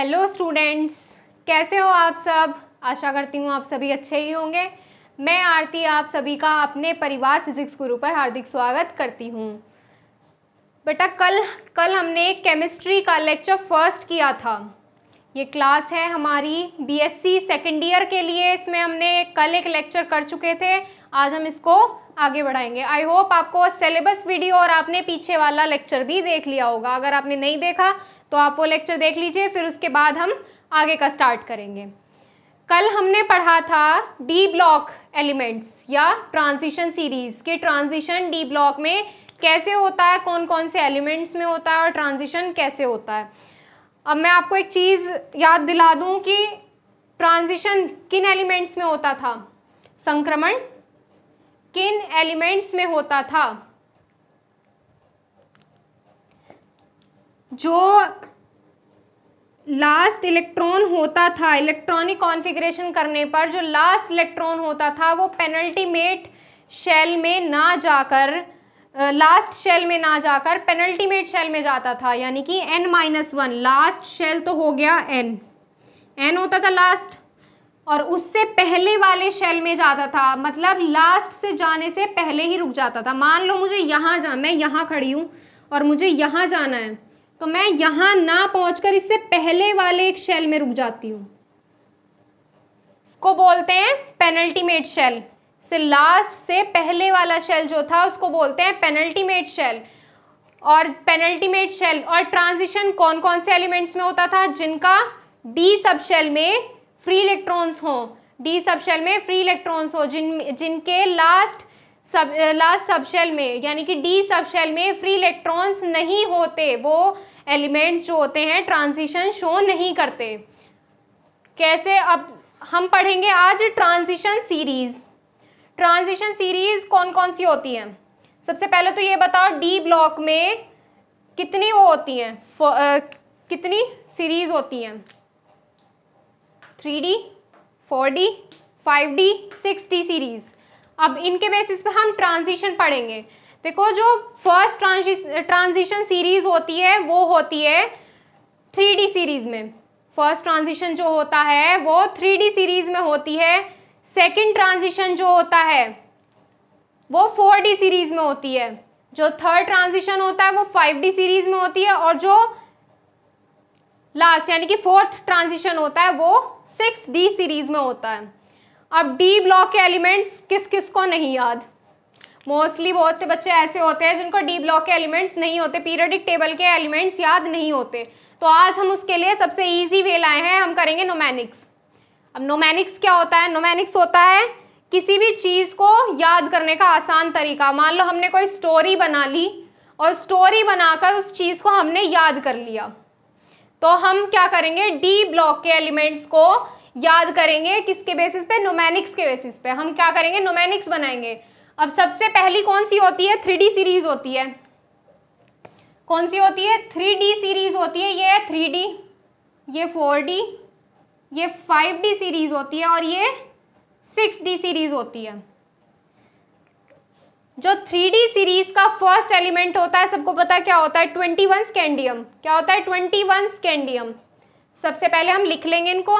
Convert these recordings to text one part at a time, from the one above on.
Hello students कैसे हो आप सब आशा करती हूँ आप सभी अच्छे ही होंगे मैं आरती आप सभी का अपने परिवार फिजिक्स गुरु पर हार्दिक स्वागत करती हूँ बेटा कल कल हमने केमिस्ट्री का लेक्चर फर्स्ट किया था ये क्लास है हमारी बीएससी सेकेंड ईयर के लिए इसमें हमने कल एक लेक्चर कर चुके थे आज हम इसको आगे बढ़ाएंगे आई होप आपको सिलेबस वीडियो और आपने पीछे वाला लेक्चर भी देख लिया होगा अगर आपने नहीं देखा तो आप वो लेक्चर देख लीजिए फिर उसके बाद हम आगे का स्टार्ट करेंगे कल हमने पढ़ा था डी ब्लॉक एलिमेंट्स या ट्रांजिशन सीरीज के ट्रांजिशन डी ब्लॉक में कैसे होता है कौन कौन से एलिमेंट्स में होता है और ट्रांजिशन कैसे होता है अब मैं आपको एक चीज़ याद दिला दूं कि ट्रांजिशन किन एलिमेंट्स में होता था संक्रमण किन एलिमेंट्स में होता था जो लास्ट इलेक्ट्रॉन होता था इलेक्ट्रॉनिक कॉन्फ़िगरेशन करने पर जो लास्ट इलेक्ट्रॉन होता था वो पेनल्टी मेट शेल में ना जाकर लास्ट शेल में ना जाकर पेनल्टी मेट शेल में जाता था यानी कि N minus one last shell तो हो गया एन एन होता था लास्ट और उससे पहले वाले शेल में जाता था मतलब लास्ट से जाने से पहले ही रुक जाता था मान लो मुझे यहाँ जा मैं यहाँ खड़ी हूँ और मुझे यहाँ जाना है तो मैं यहाँ ना पहुँच इससे पहले वाले एक शेल में रुक जाती हूँ को बोलते हैं पेनल्टीमेट शेल से लास्ट से पहले वाला शेल जो था उसको बोलते हैं पेनल्टीमेट शेल और पेनल्टीमेट शेल और ट्रांजिशन कौन कौन से एलिमेंट्स में होता था जिनका डी सब शेल में फ्री इलेक्ट्रॉन्स हों डी सबशेल में फ्री इलेक्ट्रॉन्स हो जिन जिनके लास्ट सब लास्ट सबशेल में यानी कि डी सबशेल में फ्री इलेक्ट्रॉन्स नहीं होते वो एलिमेंट्स जो होते हैं ट्रांजिशन शो नहीं करते कैसे अब हम पढ़ेंगे आज ट्रांजिशन सीरीज ट्रांजिशन सीरीज कौन कौन सी होती है सबसे पहले तो ये बताओ डी ब्लॉक में कितनी वो होती हैं uh, कितनी सीरीज होती हैं three D four D five D six D series अब इनके बेसिस पे हम ट्रांजिशन पढ़ेंगे देखो जो फर्स्ट ट्रांजिशन सीरीज़ होती है वो होती है थ्री डी सीरीज़ में फर्स्ट ट्रांजिशन जो होता है वो थ्री डी सीरीज़ में होती है सेकंड ट्रांजिशन जो होता है वो फोर डी सीरीज़ में होती है जो थर्ड ट्रांजिशन होता है वो फाइव डी सीरीज़ में होती है और जो लास्ट यानी कि फोर्थ ट्रांजिशन होता है वो सिक्स डी सीरीज में होता है अब डी ब्लॉक के एलिमेंट्स किस किस को नहीं याद मोस्टली बहुत से बच्चे ऐसे होते हैं जिनको डी ब्लॉक के एलिमेंट्स नहीं होते पीरियडिक टेबल के एलिमेंट्स याद नहीं होते तो आज हम उसके लिए सबसे ईजी वे लाए हैं हम करेंगे नोमैनिक्स अब नोमैनिक्स क्या होता है नोमैनिक्स होता है किसी भी चीज़ को याद करने का आसान तरीका मान लो हमने कोई स्टोरी बना ली और स्टोरी बनाकर उस चीज़ को हमने याद कर लिया तो हम क्या करेंगे डी ब्लॉक के एलिमेंट्स को याद करेंगे किसके बेसिस पे नोमैनिक्स के बेसिस पे हम क्या करेंगे नोमैनिक्स बनाएंगे अब सबसे पहली कौन सी होती है थ्री सीरीज होती है कौन सी होती है थ्री सीरीज होती है ये थ्री थ्री ये फोर ये फाइव सीरीज होती है और ये सिक्स सीरीज होती है जो थ्री सीरीज का फर्स्ट एलिमेंट होता है सबको पता क्या होता है ट्वेंटी वन स्कैंडियम क्या होता है ट्वेंटी वन स्कैंडियम सबसे पहले हम लिख लेंगे इनको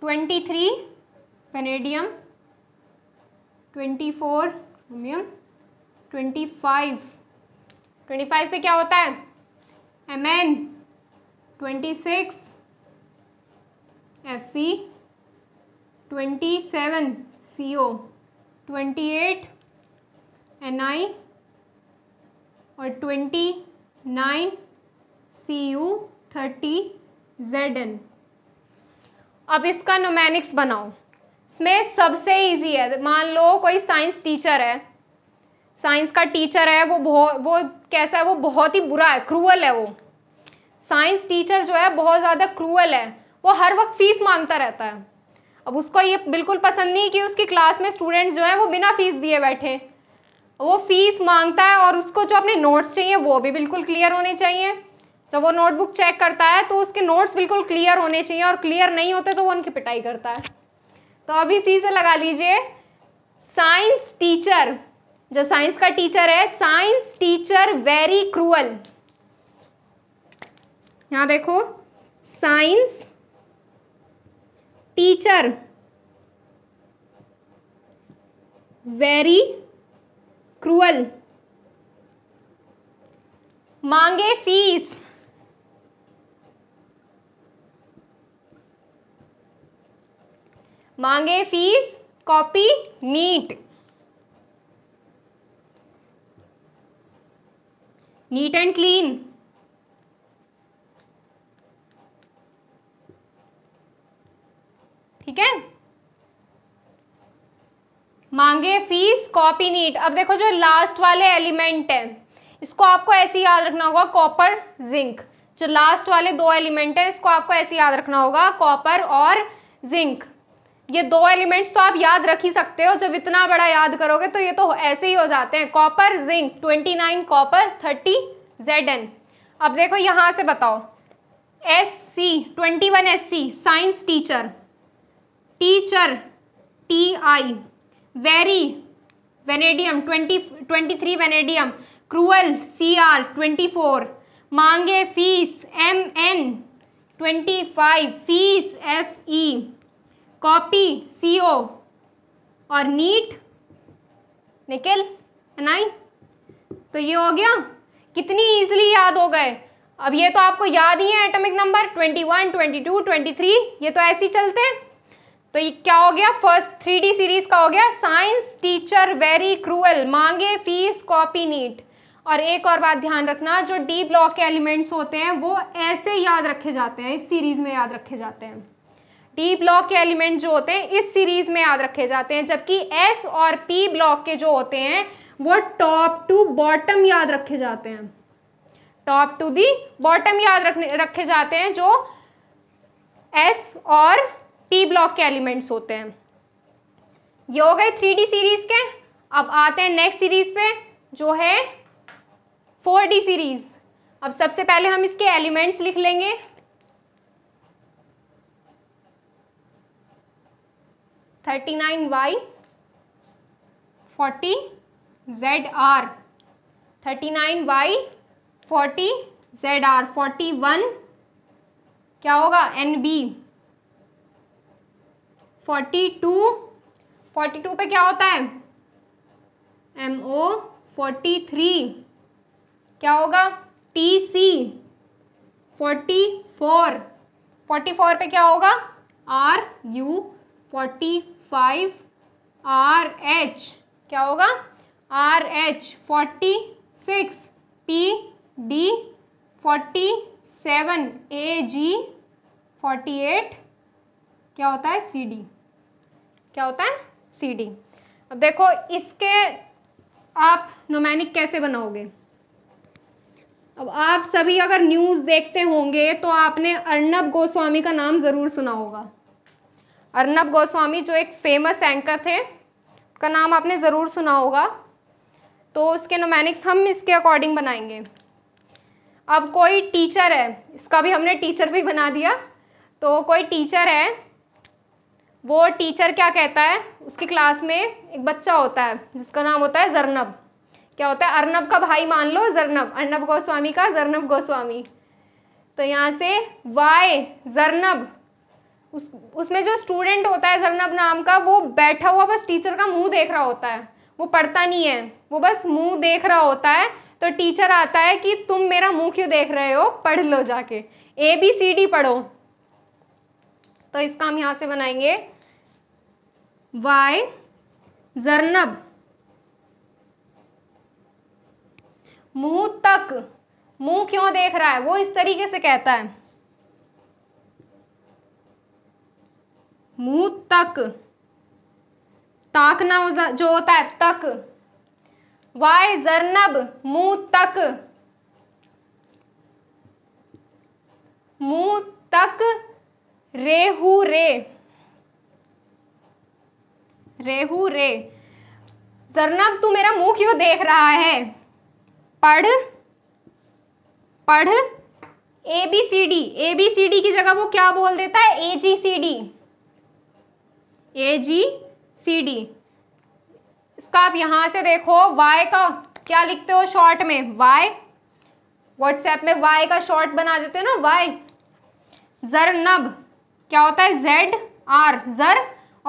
twenty three vanadium twenty four twenty five twenty five पे क्या होता है M N twenty six F E twenty seven C O twenty eight N I और twenty nine C U thirty Z N अब इसका नोमैनिक्स बनाओ इसमें सबसे इजी है मान लो कोई साइंस टीचर है साइंस का टीचर है वो बहुत वो कैसा है वो बहुत ही बुरा है क्रूअल है वो साइंस टीचर जो है बहुत ज़्यादा क्रूअल है वो हर वक्त फीस मांगता रहता है अब उसको ये बिल्कुल पसंद नहीं कि उसकी क्लास में स्टूडेंट्स जो हैं वो बिना फीस दिए बैठे वो फीस मांगता है और उसको जो अपने नोट्स चाहिए वो भी बिल्कुल क्लियर होने चाहिए जब वो नोटबुक चेक करता है तो उसके नोट्स बिल्कुल क्लियर होने चाहिए और क्लियर नहीं होते तो वो उनकी पिटाई करता है तो अभी सी से लगा लीजिए साइंस टीचर जो साइंस का टीचर है साइंस टीचर वेरी क्रूअल यहां देखो साइंस टीचर वेरी क्रूअल मांगे फीस मांगे fees copy neat neat and clean ठीक है मांगे फीस कॉपी नीट अब देखो जो लास्ट वाले एलिमेंट है इसको आपको ऐसे याद रखना होगा कॉपर जिंक जो लास्ट वाले दो एलिमेंट है इसको आपको ऐसे याद रखना होगा कॉपर और जिंक ये दो एलिमेंट्स तो आप याद रख ही सकते हो जब इतना बड़ा याद करोगे तो ये तो ऐसे ही हो जाते हैं कॉपर जिंक 29 कॉपर 30 जेड अब देखो यहाँ से बताओ S C twenty one S C science teacher teacher T I very vanadium twenty twenty three vanadium cruel C R twenty four मांगे fees M N twenty five fees F E copy C O और neat निकल NI तो ये हो गया कितनी easily याद हो गए अब ये तो आपको याद ही है atomic number twenty twenty one to twenty three ये तो ऐसे ही चलते हैं तो ये क्या हो गया फर्स्ट थ्री डी सीरीज का हो गया साइंस टीचर वेरी क्रूअल मांगे फीस कॉपी नीट और एक और बात ध्यान रखना जो डी ब्लॉक के एलिमेंट्स होते हैं वो ऐसे याद रखे जाते हैं इस सीरीज में याद रखे जाते हैं डी ब्लॉक के एलिमेंट जो होते हैं इस सीरीज में याद रखे जाते हैं जबकि एस और पी ब्लॉक के जो होते हैं वो टॉप टू बॉटम याद रखे जाते हैं टॉप टू दी बॉटम याद रखने रखे जाते हैं जो एस और पी ब्लॉक के एलिमेंट्स होते हैं ये हो गए थ्री डी सीरीज के अब आते हैं नेक्स्ट सीरीज पे जो है फोर डी सीरीज अब सबसे पहले हम इसके एलिमेंट्स लिख लेंगे thirty nine Y forty Z R thirty nine Y forty Z R forty one क्या होगा N B forty two forty two पे क्या होता है एम ओ फोर्टी थ्री क्या होगा T C forty four forty four पे क्या होगा R U forty five R H क्या होगा R H forty six P D forty seven A G forty eight क्या होता है सी डी क्या होता है सी डी अब देखो इसके आप नोमैनिक कैसे बनाओगे अब आप सभी अगर न्यूज़ देखते होंगे तो आपने अर्नब गोस्वामी का नाम ज़रूर सुना होगा अर्नब गोस्वामी जो एक फेमस एंकर थे का नाम आपने ज़रूर सुना होगा तो उसके नोमैनिक्स हम इसके अकॉर्डिंग बनाएंगे अब कोई टीचर है इसका भी हमने टीचर भी बना दिया तो कोई टीचर है वो टीचर क्या कहता है उसकी क्लास में एक बच्चा होता है जिसका नाम होता है जरनब क्या होता है अर्नब का भाई मान लो जरनब अर्नब गोस्वामी का जरनब गोस्वामी तो यहाँ से वाई जरनब उस उसमें जो स्टूडेंट होता है जरनब नाम का वो बैठा हुआ बस टीचर का मुंह देख रहा होता है वो पढ़ता नहीं है वो बस मुंह देख रहा होता है तो टीचर आता है कि तुम मेरा मुंह क्यों देख रहे हो पढ़ लो जाके ए बी सी डी पढ़ो तो इसका हम यहाँ से बनाएंगे वाई जरनब मुंह तक मुंह क्यों देख रहा है वो इस तरीके से कहता है मुंह तक ताकना जो होता है तक वाय जरनब मुंह तक मुंह तक रेहू रे रेहू रे जरनब तू मेरा मुंह क्यों देख रहा है पढ़ पढ़ A B C D A B C D की जगह वो क्या बोल देता है ए जी सी डी ए जी सी डी इसका आप यहां से देखो वाई का क्या लिखते हो शॉर्ट में वाई व्हाट्सएप में वाई का शॉर्ट बना देते हो ना वाई जर नब क्या होता है जेड आर जर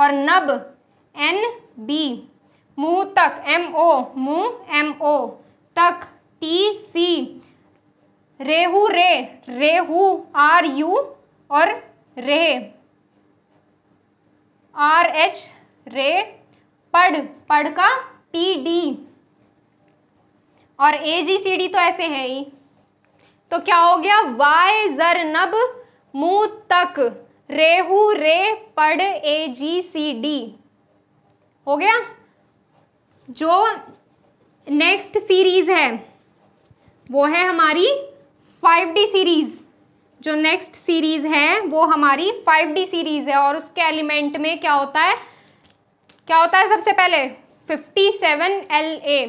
और नब एन बी मुंह तक एम ओ मुंह एम ओ तक टी सी रेहू रे रेहू आर यू और रेह आर एच रे पढ़ पढ़ का पी डी और ए जी सी डी तो ऐसे है ही तो क्या हो गया वाय जर नब मुंह तक रेहू रे पढ़ ए जी सी डी हो गया जो नेक्स्ट सीरीज है वो है हमारी फाइव डी सीरीज़ जो नेक्स्ट सीरीज है वो हमारी फाइव डी सीरीज है और उसके एलिमेंट में क्या होता है क्या होता है सबसे पहले फिफ्टी सेवन एल ए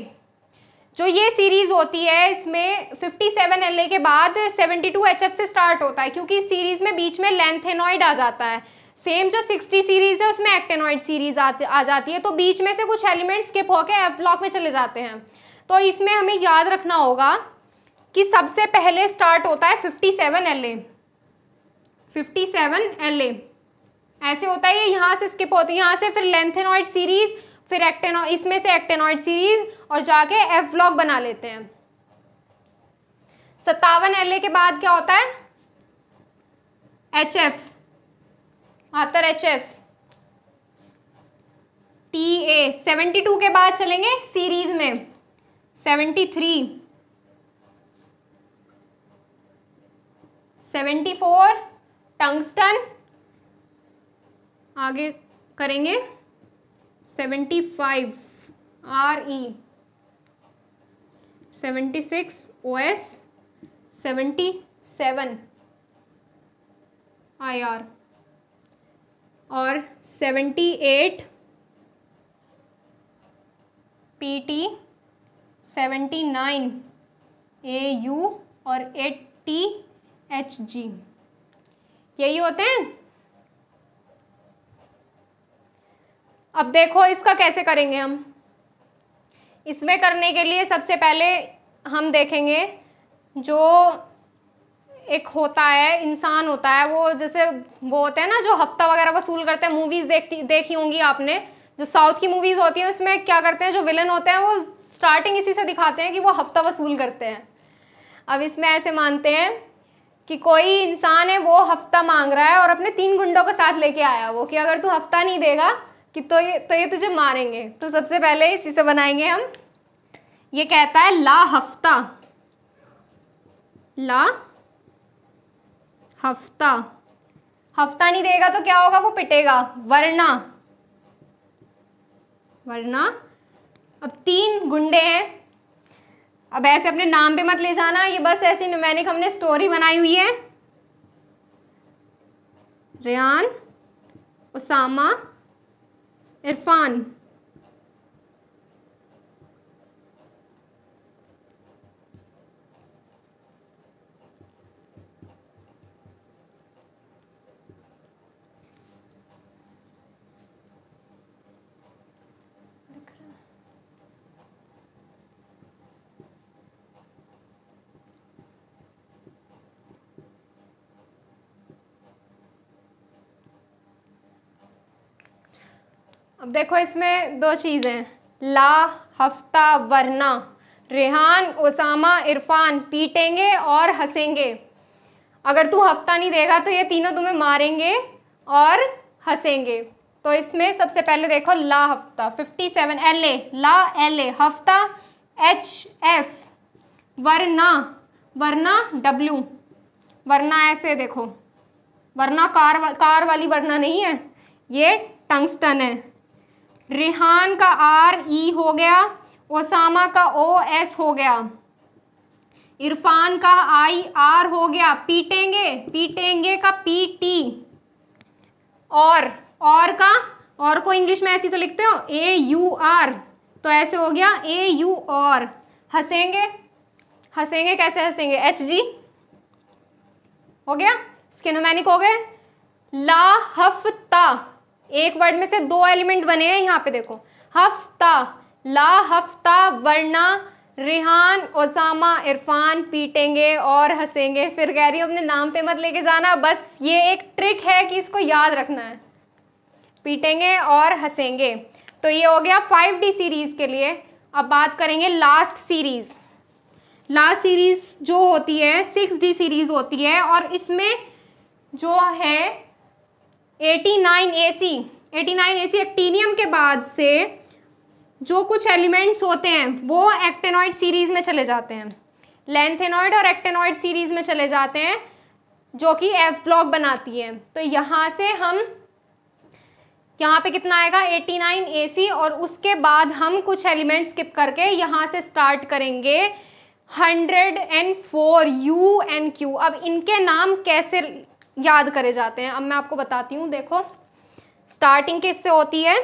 जो ये सीरीज़ होती है इसमें एल ए के बाद एच एफ से स्टार्ट होता है क्योंकि इस सीरीज़ में बीच में लेंथेनॉइड आ जाता है सेम जो 60 सीरीज़ है उसमें एक्टेनॉइड सीरीज़ आ, आ जाती है तो बीच में से कुछ एलिमेंट्स स्किप होकर एफ ब्लॉक में चले जाते हैं तो इसमें हमें याद रखना होगा कि सबसे पहले स्टार्ट होता है fifty seven L A fifty seven L A ऐसे होता है ये यहाँ से स्किप होती है यहाँ से फिर लेंथेनॉइड सीरीज फिर एक्टेनो इसमें से एक्टेनॉइड सीरीज और जाके एफ ब्लॉक बना लेते हैं सत्तावन एल के बाद क्या होता है एच एफ आतर H F T A seventy two के बाद चलेंगे सीरीज में seventy three seventy four tungsten आगे करेंगे seventy five R E seventy six O S seventy seven I R और seventy eight P T seventy nine A U और eighty H G यही होते हैं अब देखो इसका कैसे करेंगे हम इसमें करने के लिए सबसे पहले हम देखेंगे जो एक होता है इंसान होता है वो जैसे वो होते हैं ना जो हफ्ता वगैरह वसूल करते हैं मूवीज़ देखती देखी होंगी आपने जो साउथ की मूवीज़ होती हैं उसमें क्या करते हैं जो विलन होते हैं वो स्टार्टिंग इसी से दिखाते हैं कि वो हफ्ता वसूल करते हैं अब इसमें ऐसे मानते हैं कि कोई इंसान है वो हफ्ता मांग रहा है और अपने तीन गुंडों के साथ लेके आया वो कि अगर तू हफ्ता नहीं देगा कि तो ये तो ये तुझे मारेंगे तो सबसे पहले इसी से बनाएंगे हम ये कहता है ला हफ्ता ला हफ्ता हफ्ता नहीं देगा तो क्या होगा वो पिटेगा वरना वरना अब तीन गुंडे हैं अब ऐसे अपने नाम पे मत ले जाना ये बस ऐसी मैंने हमने स्टोरी बनाई हुई है रियान उसामा इरफान अब देखो इसमें दो चीज़ें ला हफ्ता वरना रेहान ओसामा इरफान पीटेंगे और हंसेंगे अगर तू हफ्ता नहीं देगा तो ये तीनों तुम्हें मारेंगे और हंसेंगे तो इसमें सबसे पहले देखो ला हफ्ता 57 सेवन एल ए ला एल ए हफ्ता एच एफ वरना वरना डब्ल्यू वरना ऐसे देखो वरना कार कार वाली वरना नहीं है ये टंगस्टन है रिहान का आर ई हो गया ओसामा का ओ एस हो गया इरफान का आई आर हो गया पीटेंगे पीटेंगे का पी टी और और का और को इंग्लिश में ऐसी तो लिखते हो ए यू आर तो ऐसे हो गया ए यू और हंसेंगे हंसेंगे कैसे हंसेंगे एच जी हो गया स्किनोमैनिक हो गए ला हफ्ता एक वर्ड में से दो एलिमेंट बने हैं यहाँ पे देखो हफ्ता ला हफ्ता वरना रिहान ओसामा इरफान पीटेंगे और हंसेंगे फिर कह रही हूँ अपने नाम पे मत लेके जाना बस ये एक ट्रिक है कि इसको याद रखना है पीटेंगे और हंसेंगे तो ये हो गया फाइव डी सीरीज़ के लिए अब बात करेंगे लास्ट सीरीज़ लास्ट सीरीज़ जो होती है सिक्स डी सीरीज़ होती है और इसमें जो है eighty nine A C actinium के बाद से जो कुछ एलिमेंट्स होते हैं वो एक्टेनॉइड सीरीज में चले जाते हैं लेंथेनॉइड और एक्टेनॉइड सीरीज में चले जाते हैं जो कि एफ ब्लॉक बनाती है तो यहाँ से हम यहाँ पे कितना आएगा 89 सी और उसके बाद हम कुछ एलिमेंट स्किप करके यहाँ से स्टार्ट करेंगे 104 यू एंड क्यू अब इनके नाम कैसे याद करे जाते हैं अब मैं आपको बताती हूँ देखो स्टार्टिंग किससे होती है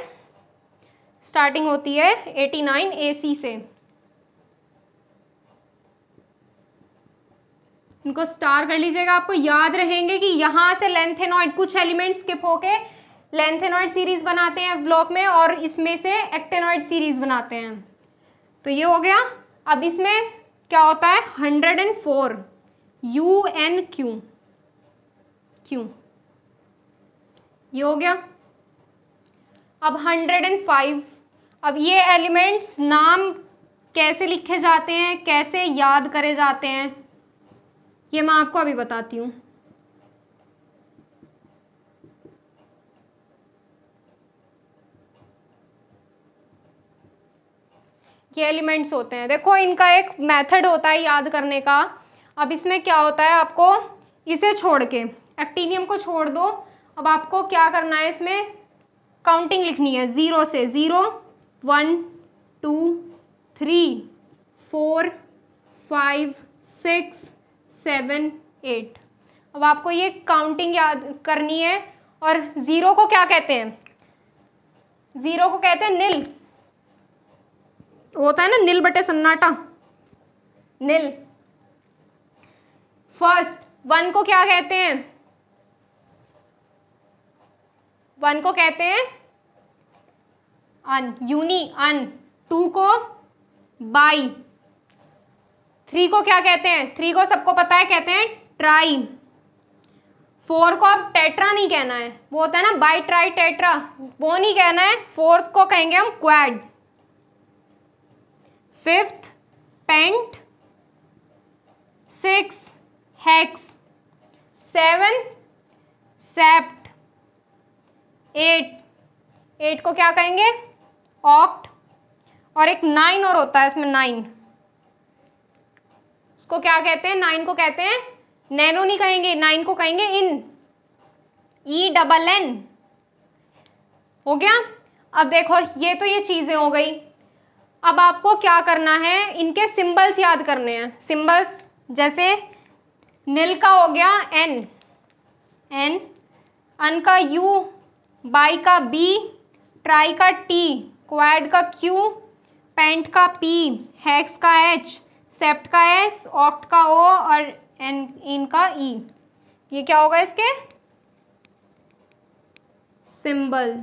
स्टार्टिंग होती है 89 एसी से इनको स्टार कर लीजिएगा आपको याद रहेंगे कि यहां से लेंथेनॉइड कुछ एलिमेंट स्किप होके लेंथेनॉइड सीरीज बनाते हैं ब्लॉक में और इसमें से एक्टेनॉइड सीरीज बनाते हैं तो ये हो गया अब इसमें क्या होता है hundred and four U N Q क्यों ये हो गया अब 105 अब ये एलिमेंट्स नाम कैसे लिखे जाते हैं कैसे याद करे जाते हैं ये मैं आपको अभी बताती हूँ ये एलिमेंट्स होते हैं देखो इनका एक मेथड होता है याद करने का अब इसमें क्या होता है आपको इसे छोड़ के एक्टीनियम को छोड़ दो अब आपको क्या करना है इसमें काउंटिंग लिखनी है ज़ीरो से zero one two three four five six seven eight अब आपको ये काउंटिंग याद करनी है और ज़ीरो को क्या कहते हैं ज़ीरो को कहते हैं नील होता है ना नील बटे सन्नाटा नील फर्स्ट वन को क्या कहते हैं वन को कहते हैं अन यूनी अन टू को बाई थ्री को क्या कहते हैं थ्री को सबको पता है कहते हैं ट्राई फोर को अब टेट्रा नहीं कहना है वो होता है ना बाई ट्राई टेट्रा वो नहीं कहना है फोर्थ को कहेंगे हम quad fifth pent six hex seven sept eight eight को क्या कहेंगे ऑक्ट और एक नाइन और होता है इसमें नाइन उसको क्या कहते हैं नाइन को कहते हैं नैनो नहीं कहेंगे नाइन को कहेंगे इन ई डबल एन हो गया अब देखो ये तो ये चीज़ें हो गई अब आपको क्या करना है इनके सिंबल्स याद करने हैं सिंबल्स जैसे नील का हो गया एन एन अन का यू बाई का बी ट्राई का टी क्वाड का क्यू पेंट का पी हैक्स का एच सेप्ट का एस ऑक्ट का ओ और एन इनका ई ये क्या होगा इसके सिंबल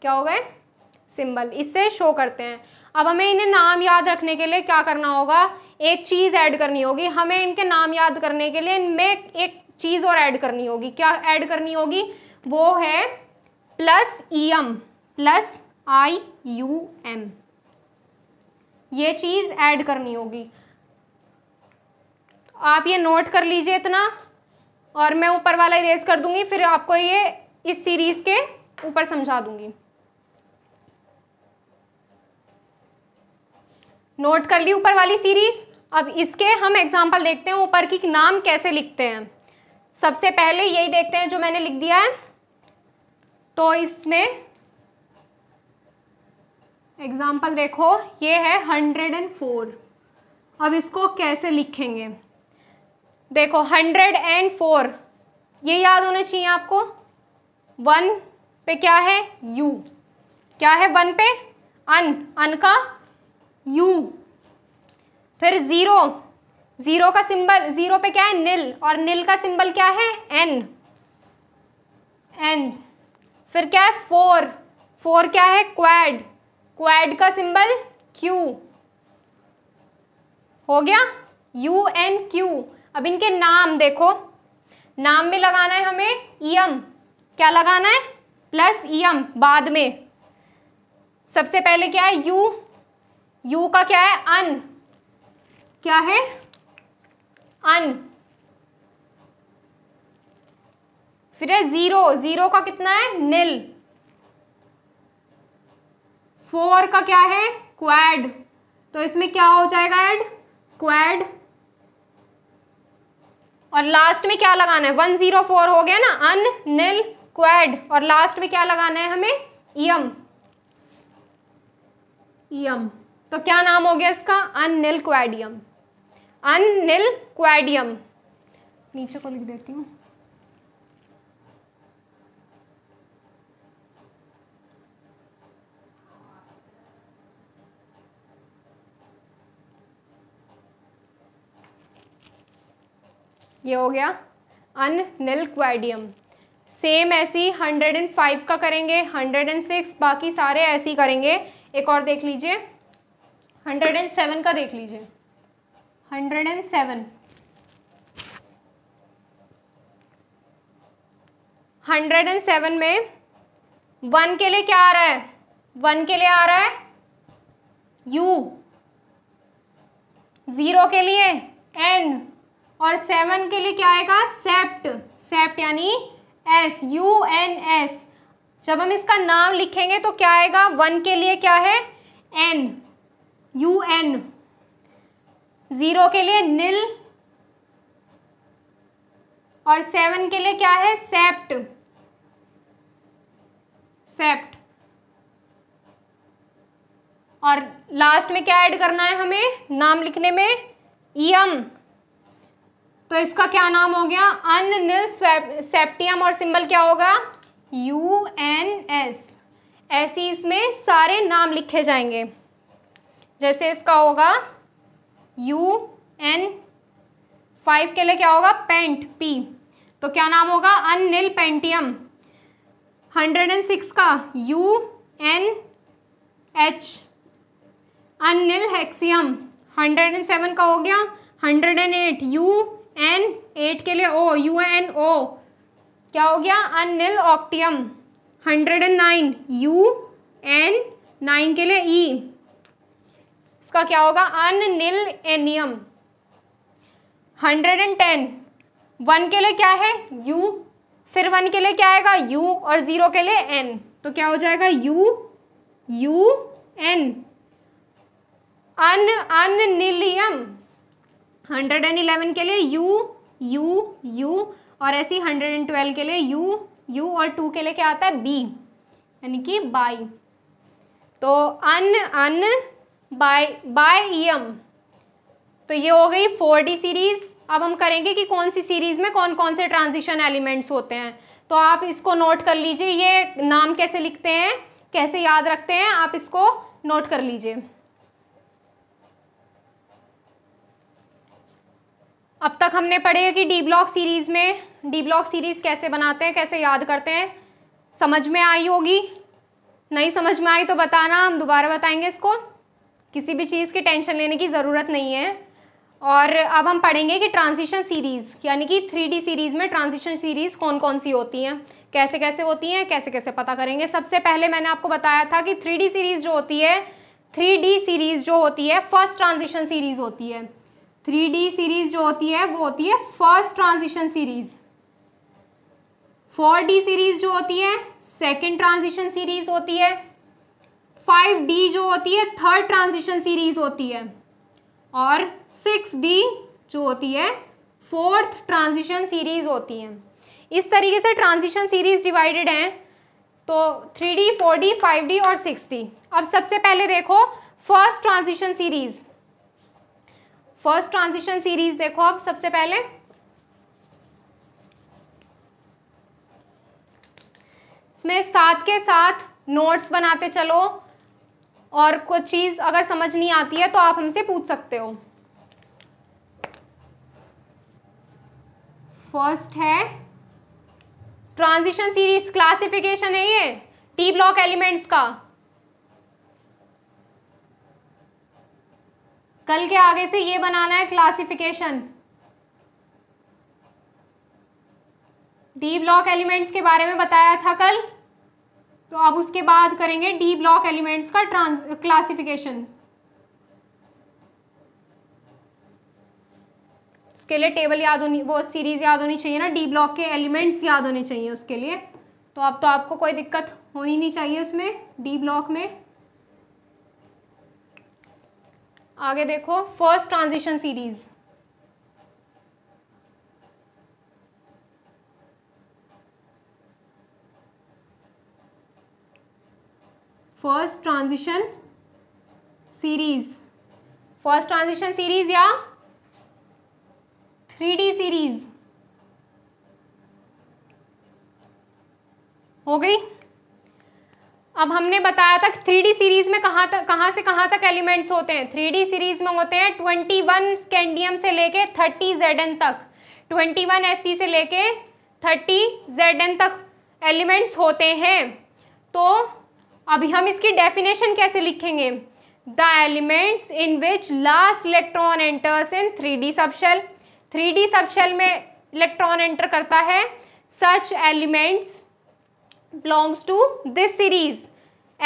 क्या हो गए सिंबल इससे शो करते हैं अब हमें इन्हें नाम याद रखने के लिए क्या करना होगा एक चीज़ ऐड करनी होगी हमें इनके नाम याद करने के लिए इनमें एक चीज़ और ऐड करनी होगी क्या ऐड करनी होगी वो है plus E e M plus I U M ये चीज़ ऐड करनी होगी आप ये नोट कर लीजिए इतना और मैं ऊपर वाला इरेज कर दूंगी फिर आपको ये इस सीरीज़ के ऊपर समझा दूंगी नोट कर ली ऊपर वाली सीरीज़ अब इसके हम एग्जाम्पल देखते हैं ऊपर की नाम कैसे लिखते हैं सबसे पहले यही देखते हैं जो मैंने लिख दिया है तो इसमें एग्जाम्पल देखो ये है हंड्रेड एंड फोर अब इसको कैसे लिखेंगे देखो हंड्रेड एंड फोर ये याद होने चाहिए आपको वन पे क्या है यू क्या है वन पे अन अन का यू फिर ज़ीरो ज़ीरो का सिंबल ज़ीरो पे क्या है निल और निल का सिंबल क्या है एन एन फिर क्या है फोर फोर क्या है क्वैड क्वैड का सिंबल क्यू हो गया यू एन क्यू अब इनके नाम देखो नाम में लगाना है हमें ईएम क्या लगाना है प्लस ईएम बाद में सबसे पहले क्या है यू यू का क्या है अन क्या है अन फिर है जीरो जीरो का कितना है निल फोर का क्या है क्वैड तो इसमें क्या हो जाएगा एड क्वैड और लास्ट में क्या लगाना है वन जीरो फोर हो गया ना अन निल क्वाड और लास्ट में क्या लगाना है हमें यम यम तो क्या नाम हो गया इसका अन निल क्वाडियम अन निल क्वाडियम नीचे को लिख देती हूँ ये हो गया अन निल्कवाइडियम सेम ऐसी हंड्रेड एंड फाइव का करेंगे हंड्रेड एंड सिक्स बाकी सारे ऐसे ही करेंगे एक और देख लीजिए हंड्रेड एंड सेवन का देख लीजिए hundred and seven hundred and seven में वन के लिए क्या आ रहा है वन के लिए आ रहा है यू ज़ीरो के लिए एन और सेवन के लिए क्या आएगा सेप्ट सेप्ट यानी एस यू एन एस जब हम इसका नाम लिखेंगे तो क्या आएगा वन के लिए क्या है एन यू एन ज़ीरो के लिए नील और सेवन के लिए क्या है सेप्ट सेप्ट और लास्ट में क्या ऐड करना है हमें नाम लिखने में एम तो इसका क्या नाम हो गया अनिल सेप्टियम और सिंबल क्या होगा यू एन एस ऐसे इसमें सारे नाम लिखे जाएंगे जैसे इसका होगा यू एन फाइव के लिए क्या होगा पेंट पी तो क्या नाम होगा unnilpentium hundred and six का U N H unnilhexium hundred and seven का हो गया hundred and eight U N eight के लिए ओ यू एन ओ क्या हो गया unniloctium hundred and nine U N nine के लिए ई e। इसका क्या होगा unnilennium hundred and ten one के लिए क्या है यू फिर वन के लिए क्या आएगा यू और ज़ीरो के लिए एन तो क्या हो जाएगा यू यू एन अन अनिलियम हंड्रेड एंड इलेवन के लिए यू यू यू और ऐसे ही हंड्रेड एंड ट्वेल्व के लिए यू यू और टू के लिए क्या आता है बी यानी कि बाई तो अन अन बाय बाय यम तो ये हो गई फोर डी सीरीज अब हम करेंगे कि कौन सी सीरीज में कौन कौन से ट्रांजिशन एलिमेंट्स होते हैं तो आप इसको नोट कर लीजिए ये नाम कैसे लिखते हैं कैसे याद रखते हैं आप इसको नोट कर लीजिए अब तक हमने पढ़े कि डी ब्लॉक सीरीज़ में डी ब्लॉक सीरीज़ कैसे बनाते हैं कैसे याद करते हैं समझ में आई होगी नहीं समझ में आई तो बताना हम दोबारा बताएंगे इसको किसी भी चीज़ की टेंशन लेने की ज़रूरत नहीं है और अब हम पढ़ेंगे कि ट्रांजिशन सीरीज़ यानी कि थ्री सीरीज़ में ट्रांजिशन सीरीज़ कौन कौन सी होती हैं कैसे कैसे होती हैं कैसे कैसे पता करेंगे सबसे पहले मैंने आपको बताया था कि थ्री सीरीज़ जो होती है थ्री सीरीज़ जो होती है फर्स्ट ट्रांजिशन सीरीज़ होती है थ्री डी सीरीज जो होती है वो होती है first transition series four D series जो होती है सेकेंड ट्रांजिशन सीरीज होती है फाइव डी जो होती है थर्ड ट्रांजिशन सीरीज होती है और सिक्स डी जो होती है फोर्थ ट्रांजिशन सीरीज होती है इस तरीके से ट्रांजिशन सीरीज डिवाइडेड हैं तो three D four D five D और सिक्स डी अब सबसे पहले देखो first transition series first transition series देखो अब सबसे पहले इसमें साथ के साथ नोट्स बनाते चलो और कुछ चीज़ अगर समझ नहीं आती है तो आप हमसे पूछ सकते हो फर्स्ट है ट्रांजिशन सीरीज क्लासिफिकेशन है ये टी ब्लॉक एलिमेंट्स का कल के आगे से ये बनाना है क्लासिफिकेशन डी ब्लॉक एलिमेंट्स के बारे में बताया था कल तो अब उसके बाद करेंगे डी ब्लॉक एलिमेंट्स का ट्रांस क्लासिफिकेशन उसके लिए टेबल याद होनी वो सीरीज याद होनी चाहिए ना डी ब्लॉक के एलिमेंट्स याद होने चाहिए उसके लिए तो अब तो आपको कोई दिक्कत होनी नहीं चाहिए उसमें डी ब्लॉक में आगे देखो first transition series first transition series first transition series या थ्री डी सीरीज हो गई अब हमने बताया था थ्री डी सीरीज में कहाँ तक कहाँ से कहाँ तक एलिमेंट्स होते हैं थ्री डी सीरीज में होते हैं ट्वेंटी वन स्कैंडियम से लेके थर्टी जेड एन तक ट्वेंटी वन एस सी से लेके थर्टी जेड एन तक एलिमेंट्स होते हैं तो अभी हम इसकी डेफिनेशन कैसे लिखेंगे the elements in which last electron enters in three D subshell three D subshell में इलेक्ट्रॉन एंटर करता है such elements belongs to this series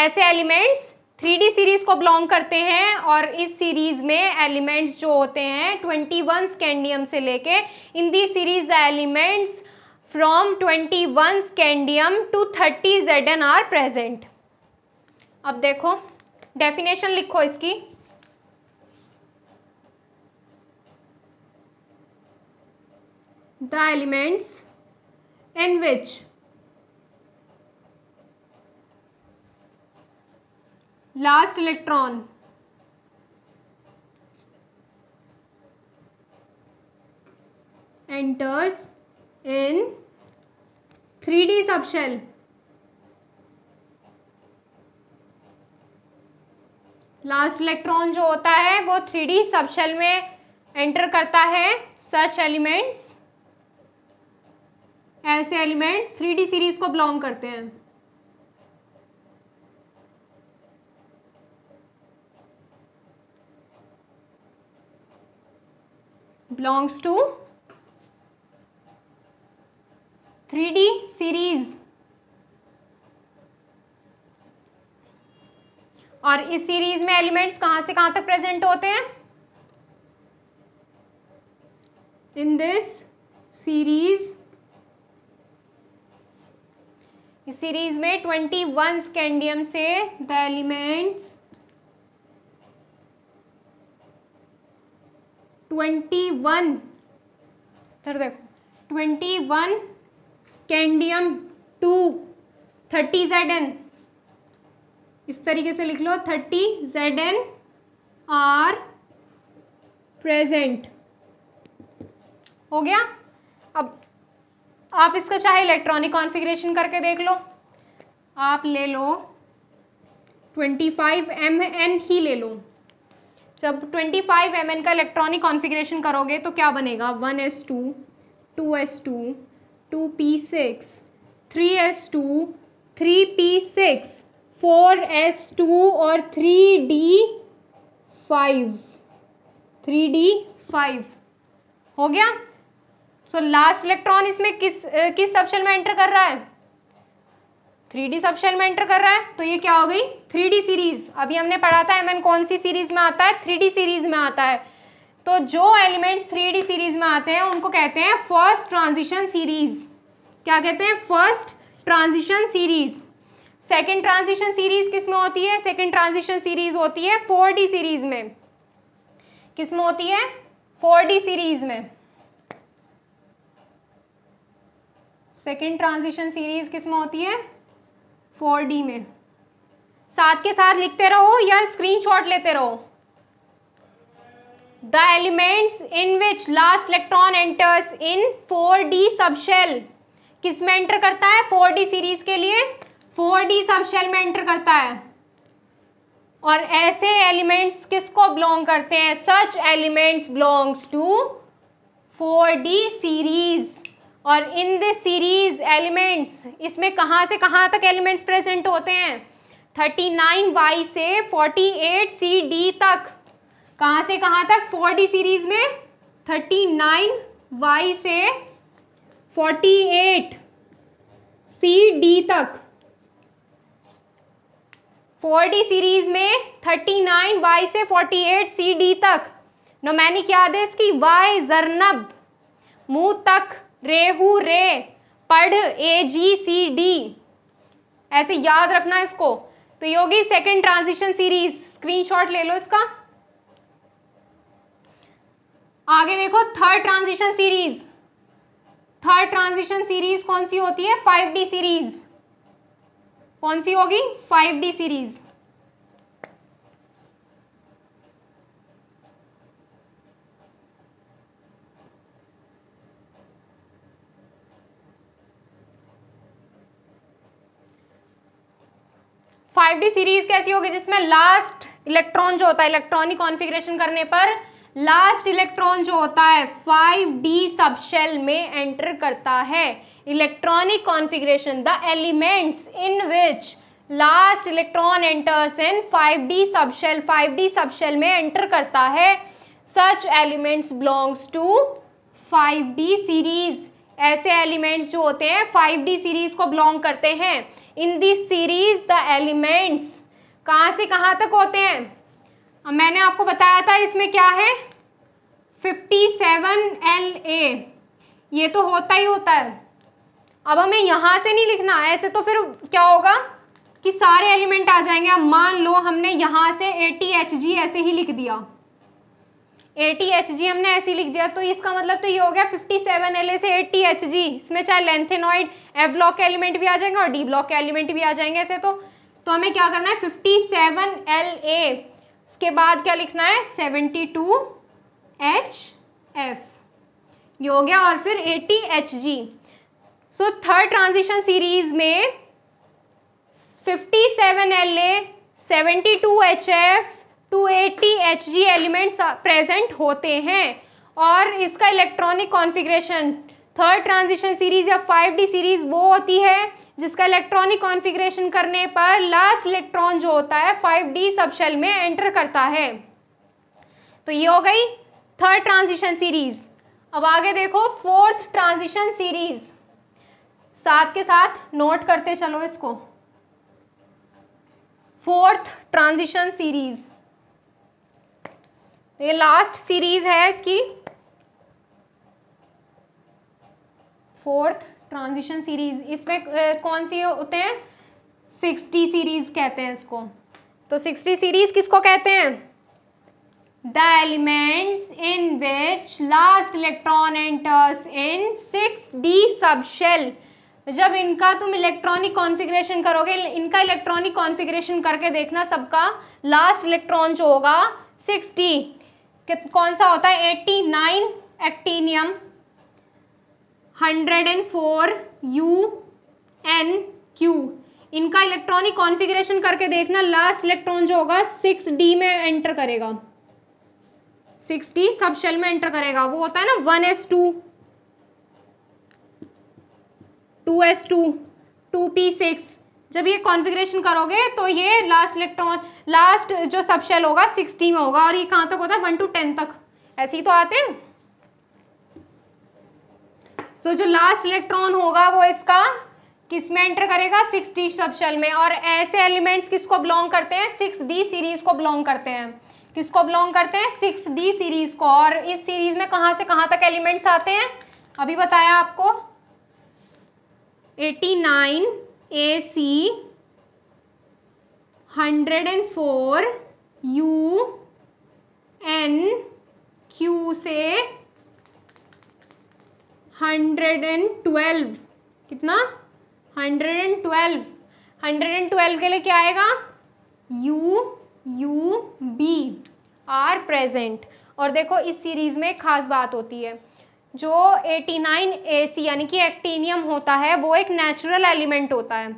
ऐसे एलिमेंट्स थ्री डी सीरीज को बिलोंग करते हैं और इस सीरीज में एलिमेंट्स जो होते हैं ट्वेंटी वन स्कैंडियम से लेके in the series the elements from twenty one scandium to thirty Z N are present अब देखो डेफिनेशन लिखो इसकी the elements in which last electron enters in three D subshell last electron जो होता है वो थ्री डी सबशेल में enter करता है सच एलिमेंट्स ऐसे एलिमेंट्स थ्री डी सीरीज को बिलोंग करते हैं belongs to 3D series और इस सीरीज में एलिमेंट्स कहां से कहां तक प्रेजेंट होते हैं इन दिस सीरीज इस सीरीज में 21 स्कैंडियम से द एलिमेंट्स ट्वेंटी वन इधर देखो twenty one scandium to thirty Z N इस तरीके से लिख लो thirty Z N are present हो गया अब आप इसका चाहे इलेक्ट्रॉनिक कॉन्फ़िगरेशन करके देख लो आप ले लो ट्वेंटी फाइव एम एन ही ले लो जब 25 फाइव एम का इलेक्ट्रॉनिक कॉन्फ़िगरेशन करोगे तो क्या बनेगा 1s2, S two two S two two P six three S two three P six four S two और three D five three D five हो गया सो लास्ट इलेक्ट्रॉन इसमें किस किस ऑप्शन में एंटर कर रहा है थ्री डी सप्शन में एंटर कर रहा है तो ये क्या हो गई थ्री सीरीज अभी हमने पढ़ा था एम कौन सी सीरीज में आता है थ्री सीरीज में आता है तो जो एलिमेंट्स थ्री सीरीज में आते हैं उनको कहते हैं फर्स्ट ट्रांजिशन सीरीज क्या कहते हैं first transition series second transition series किस में होती है सेकेंड ट्रांजिशन सीरीज होती है फोर डी सीरीज में किस में होती है फोर डी सीरीज में सेकेंड ट्रांजिशन सीरीज किस में होती है फोर डी में साथ के साथ लिखते रहो या स्क्रीनशॉट लेते रहो the elements in which last electron enters in 4d subshell किस में एंटर करता है 4d सीरीज के लिए 4d सबशेल में एंटर करता है और ऐसे एलिमेंट्स किसको बिलोंग करते हैं such elements belongs to 4d series और इन दिस सीरीज एलिमेंट्स इसमें कहाँ से कहाँ तक एलिमेंट्स प्रेजेंट होते हैं थर्टी नाइन वाई से फोर्टी एट सी डी तक कहाँ से कहाँ तक 4D सीरीज में थर्टी नाइन वाई से फोर्टी एट सी डी तक 4D सीरीज में थर्टी नाइन वाई से फोर्टी एट सी डी तक नो नोमैनिक याद है इसकी वाई जरनब मुँह तक रेहू रे पढ़ ए जी सी डी ऐसे याद रखना इसको तो योगी सेकंड ट्रांजिशन सीरीज स्क्रीनशॉट ले लो इसका आगे देखो third transition series third transition series कौन सी होती है फाइव डी सीरीज कौन सी होगी five D series five D series कैसी होगी जिसमें लास्ट इलेक्ट्रॉन जो होता है इलेक्ट्रॉनिक कॉन्फिग्रेशन करने पर लास्ट इलेक्ट्रॉन जो होता है 5d सबशेल में एंटर करता है electronic configuration the elements in which last electron enters in 5d subshell 5d subshell में एंटर करता है such elements belongs to 5d series ऐसे एलिमेंट्स जो होते हैं फाइव डी सीरीज को बिलोंग करते हैं in this series the elements कहाँ से कहाँ तक होते हैं मैंने आपको बताया था इसमें क्या है फिफ्टी सेवन एल ए ये तो होता ही होता है अब हमें यहाँ से नहीं लिखना ऐसे तो फिर क्या होगा कि सारे एलिमेंट आ जाएंगे अब मान लो हमने यहाँ से ए टी एच जी ऐसे ही लिख दिया एटी एच जी हमने ऐसे लिख दिया तो इसका मतलब तो ये हो गया फिफ्टी सेवन एल ए से एटी एच जी इसमें चाहे लेंथेनॉइड एफ ब्लॉक के एलिमेंट भी आ जाएंगे और डी ब्लॉक के एलिमेंट भी आ जाएंगे ऐसे तो तो हमें क्या करना है फिफ्टी सेवन एल ए उसके बाद क्या लिखना है सेवेंटी टू एच एफ ये हो गया और फिर eighty H G so third transition series में fifty seven L A seventy two H F 280 Hg elements present होते हैं और इसका electronic configuration third transition series या 5D सीरीज वो होती है जिसका इलेक्ट्रॉनिक कॉन्फ़िगरेशन करने पर लास्ट इलेक्ट्रॉन जो होता है 5D सबशेल में एंटर करता है तो ये हो गई थर्ड ट्रांजिशन सीरीज अब आगे देखो फोर्थ ट्रांजिशन सीरीज साथ के साथ नोट करते चलो इसको फोर्थ ट्रांजिशन सीरीज़ तो ये लास्ट सीरीज है इसकी फोर्थ ट्रांजिशन सीरीज इसमें कौन सी होते हैं सिक्सटी सीरीज कहते हैं इसको तो सिक्सटी सीरीज किसको कहते हैं the elements in which last electron enters in six D sub shell जब इनका तुम इलेक्ट्रॉनिक कॉन्फ़िगरेशन करोगे इनका इलेक्ट्रॉनिक कॉन्फ़िगरेशन करके देखना सबका लास्ट इलेक्ट्रॉन जो होगा सिक्स डी कौन सा होता है eighty nine actinium hundred and four U N Q इनका इलेक्ट्रॉनिक कॉन्फ़िगरेशन करके देखना लास्ट इलेक्ट्रॉन जो होगा सिक्स डी में एंटर करेगा सिक्स डी सब शेल में एंटर करेगा वो होता है ना one S two two S two two P six जब ये कॉन्फ़िगरेशन करोगे तो ये लास्ट इलेक्ट्रॉन लास्ट जो सब शेल होगा सिक्सटी में होगा और ये कहाँ तक होता है वन टू टेन तक ऐसे ही तो आते हैं सो so, जो लास्ट इलेक्ट्रॉन होगा वो इसका किस में एंटर करेगा सिक्सटी सब शेल में और ऐसे एलिमेंट्स किसको बिलोंग करते हैं सिक्स डी सीरीज को बिलोंग करते हैं किसको बिलोंग करते हैं सिक्स डी सीरीज को और इस सीरीज में कहाँ से कहाँ तक एलिमेंट्स आते हैं अभी बताया आपको eighty nine A C hundred and four U N Q से हंड्रेड एंड ट्वेल्व कितना hundred and twelve hundred and twelve के लिए क्या आएगा U U B are present और देखो इस सीरीज़ में एक खास बात होती है जो 89 सी यानी कि एक्टीनियम होता है वो एक नेचुरल एलिमेंट होता है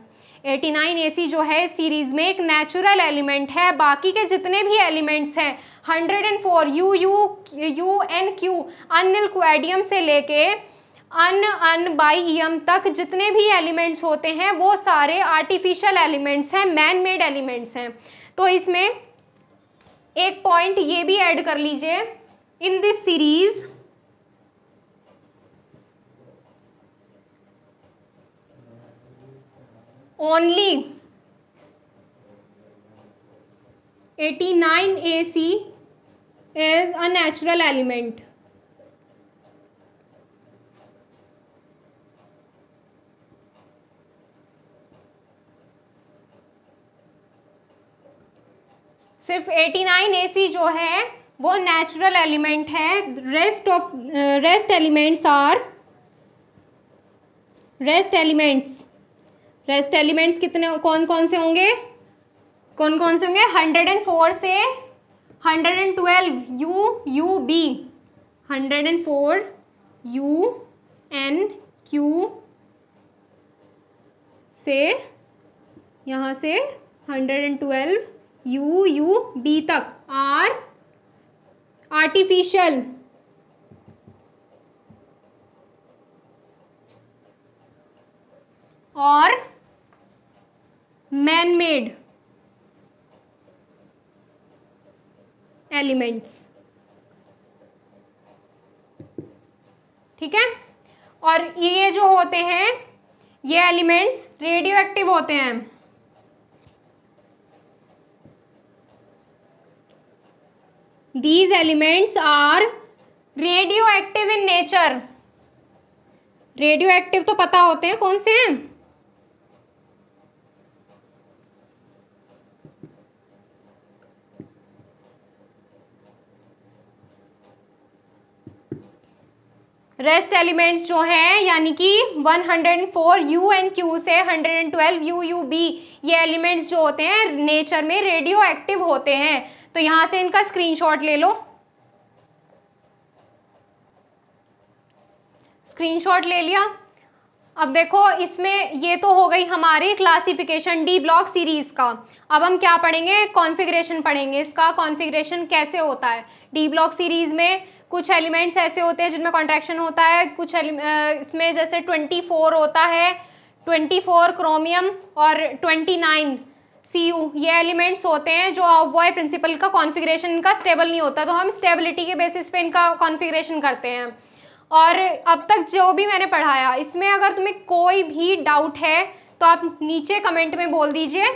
89 सी जो है सीरीज़ में एक नेचुरल एलिमेंट है बाकी के जितने भी एलिमेंट्स हैं 104 U U U N Q unnilquadium से लेके अन अन बाई ईम e तक जितने भी एलिमेंट्स होते हैं वो सारे आर्टिफिशियल एलिमेंट्स हैं मैन मेड एलिमेंट्स हैं तो इसमें एक पॉइंट ये भी ऐड कर लीजिए in this series only 89 AC is a natural element सिर्फ 89 सी जो है वो नेचुरल एलिमेंट है rest of rest elements are rest elements rest elements कितने कौन कौन से होंगे कौन कौन से होंगे हंड्रेड एंड फोर से hundred and twelve U U B hundred and four U N Q से यहाँ से hundred and twelve U U B तक आर आर्टिफिशियल और मैन मेड एलिमेंट्स ठीक है और ये जो होते हैं ये एलिमेंट्स रेडियो एक्टिव होते हैं these elements are radioactive in nature radioactive तो पता होते हैं कौन से हैं रेस्ट एलिमेंट्स जो हैं यानी कि 104 यू एंड क्यू से 112 यू यू बी ये एलिमेंट्स जो होते हैं नेचर में रेडियो एक्टिव होते हैं तो यहाँ से इनका स्क्रीनशॉट ले लो स्क्रीनशॉट ले लिया अब देखो इसमें ये तो हो गई हमारी क्लासिफिकेशन डी ब्लॉक सीरीज का अब हम क्या पढ़ेंगे कॉन्फ़िगरेशन पढ़ेंगे इसका कॉन्फ़िगरेशन कैसे होता है डी ब्लॉक सीरीज में कुछ एलिमेंट्स ऐसे होते हैं जिनमें कॉन्ट्रैक्शन होता है कुछ इसमें जैसे ट्वेंटी फोर होता है ट्वेंटी फोर क्रोमियम और ट्वेंटी नाइन सी यू ये एलिमेंट्स होते हैं जो ऑफ बॉय प्रिंसिपल का कॉन्फ़िगरेशन इनका स्टेबल नहीं होता तो हम स्टेबिलिटी के बेसिस पे इनका कॉन्फ़िगरेशन करते हैं और अब तक जो भी मैंने पढ़ाया इसमें अगर तुम्हें कोई भी डाउट है तो आप नीचे कमेंट में बोल दीजिए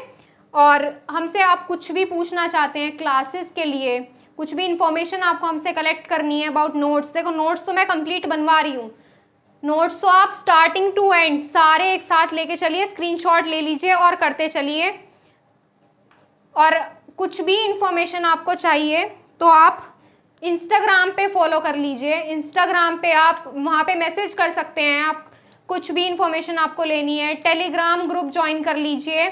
और हमसे आप कुछ भी पूछना चाहते हैं क्लासेस के लिए कुछ भी इंफॉर्मेशन आपको हमसे कलेक्ट करनी है अबाउट नोट्स देखो नोट्स तो मैं कंप्लीट बनवा रही हूँ नोट्स तो आप स्टार्टिंग टू एंड सारे एक साथ लेके चलिए स्क्रीनशॉट ले लीजिए और करते चलिए और कुछ भी इंफॉर्मेशन आपको चाहिए तो आप इंस्टाग्राम पे फॉलो कर लीजिए इंस्टाग्राम पे आप वहाँ पे मैसेज कर सकते हैं आप कुछ भी इन्फॉर्मेशन आपको लेनी है टेलीग्राम ग्रुप ज्वाइन कर लीजिए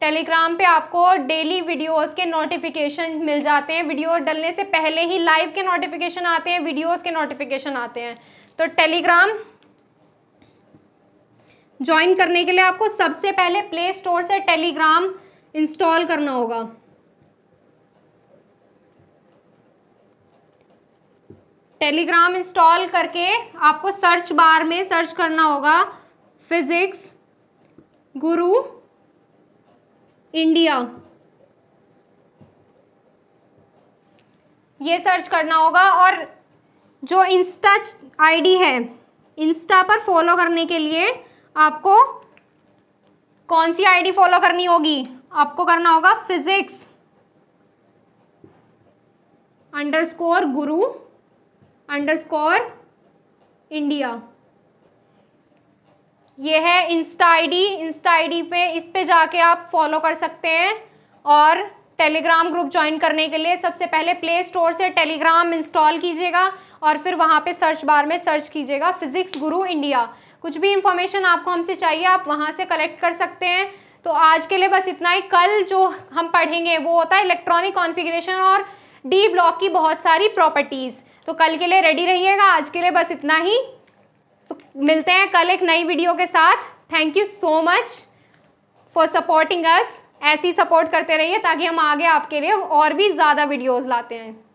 टेलीग्राम पे आपको डेली वीडियोस के नोटिफिकेशन मिल जाते हैं वीडियो डलने से पहले ही लाइव के नोटिफिकेशन आते हैं वीडियोस के नोटिफिकेशन आते हैं तो टेलीग्राम ज्वाइन करने के लिए आपको सबसे पहले प्ले स्टोर से टेलीग्राम इंस्टॉल करना होगा टेलीग्राम इंस्टॉल करके आपको सर्च बार में सर्च करना होगा फिजिक्स गुरु इंडिया ये सर्च करना होगा और जो इंस्टा आईडी है इंस्टा पर फॉलो करने के लिए आपको कौन सी आईडी फॉलो करनी होगी आपको करना होगा physics underscore guru underscore India ये है इंस्टा आईडी इंस्टा आईडी पे इस पे जाके आप फॉलो कर सकते हैं और टेलीग्राम ग्रुप ज्वाइन करने के लिए सबसे पहले प्ले स्टोर से टेलीग्राम इंस्टॉल कीजिएगा और फिर वहाँ पे सर्च बार में सर्च कीजिएगा फिजिक्स गुरु इंडिया कुछ भी इंफॉर्मेशन आपको हमसे चाहिए आप वहाँ से कलेक्ट कर सकते हैं तो आज के लिए बस इतना ही कल जो हम पढ़ेंगे वो होता है इलेक्ट्रॉनिक कॉन्फिग्रेशन और डी ब्लॉक की बहुत सारी प्रॉपर्टीज़ तो कल के लिए रेडी रहिएगा आज के लिए बस इतना ही so, मिलते हैं कल एक नई वीडियो के साथ thank you so much for supporting us ऐसी सपोर्ट करते रहिए ताकि हम आगे आपके लिए और भी ज़्यादा वीडियोस लाते हैं